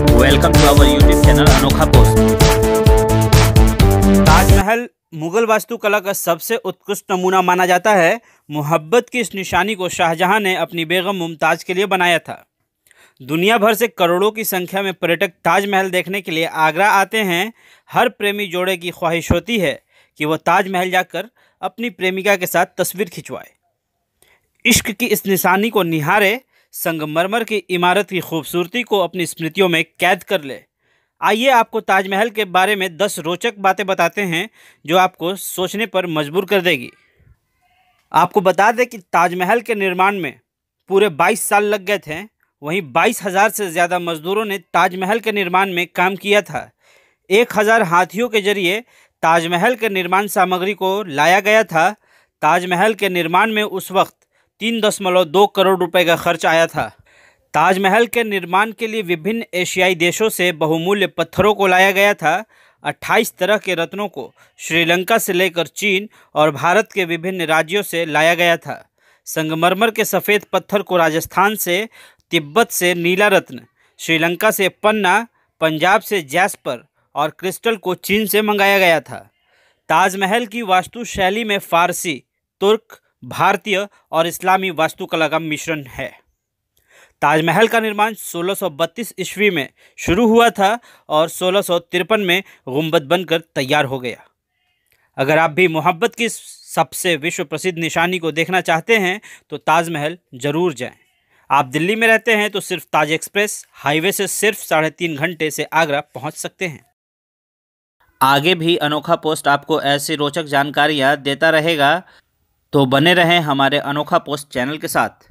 Welcome to our YouTube channel अनोखा post Taj Mahal Mughal वास्तुकला का सबसे उत्कृष्ट नमूना माना जाता है मोहब्बत की इस निशानी को शाहजहां ने अपनी बेगम मुमताज़ के लिए बनाया था दुनिया भर से करोड़ों की संख्या में पर्यटक ताजमहल देखने के लिए आगरा आते हैं हर प्रेमी जोड़े की ख्वाहिश होती है कि वह ताजमहल जाकर अपनी प्रेमिका के साथ तस्वीर खिंचवाए इश्क की इस निशानी को निहारे संगमरमर की इमारत की खूबसूरती को अपनी स्मृतियों में कैद कर ले आइए आपको ताजमहल के बारे में दस रोचक बातें बताते हैं जो आपको सोचने पर मजबूर कर देगी आपको बता दें कि ताजमहल के निर्माण में पूरे 22 साल लग गए थे वहीं बाईस हज़ार से ज़्यादा मज़दूरों ने ताजमहल के निर्माण में काम किया था एक हज़ार हाथियों के जरिए ताजमहल के निर्माण सामग्री को लाया गया था ताजमहल के निर्माण में उस वक्त तीन दशमलव दो करोड़ रुपए का खर्च आया था ताजमहल के निर्माण के लिए विभिन्न एशियाई देशों से बहुमूल्य पत्थरों को लाया गया था 28 तरह के रत्नों को श्रीलंका से लेकर चीन और भारत के विभिन्न राज्यों से लाया गया था संगमरमर के सफ़ेद पत्थर को राजस्थान से तिब्बत से नीला रत्न श्रीलंका से पन्ना पंजाब से जैस्पर और क्रिस्टल को चीन से मंगाया गया था ताजमहल की वास्तुशैली में फारसी तुर्क भारतीय और इस्लामी वास्तुकला का मिश्रण है ताजमहल का निर्माण 1632 ईस्वी में शुरू हुआ था और सोलह में गुम्बद बनकर तैयार हो गया अगर आप भी मोहब्बत की सबसे विश्व प्रसिद्ध निशानी को देखना चाहते हैं तो ताजमहल ज़रूर जाएं। आप दिल्ली में रहते हैं तो सिर्फ ताज एक्सप्रेस हाईवे से सिर्फ साढ़े तीन घंटे से आगरा पहुंच सकते हैं आगे भी अनोखा पोस्ट आपको ऐसी रोचक जानकारियाँ देता रहेगा तो बने रहें हमारे अनोखा पोस्ट चैनल के साथ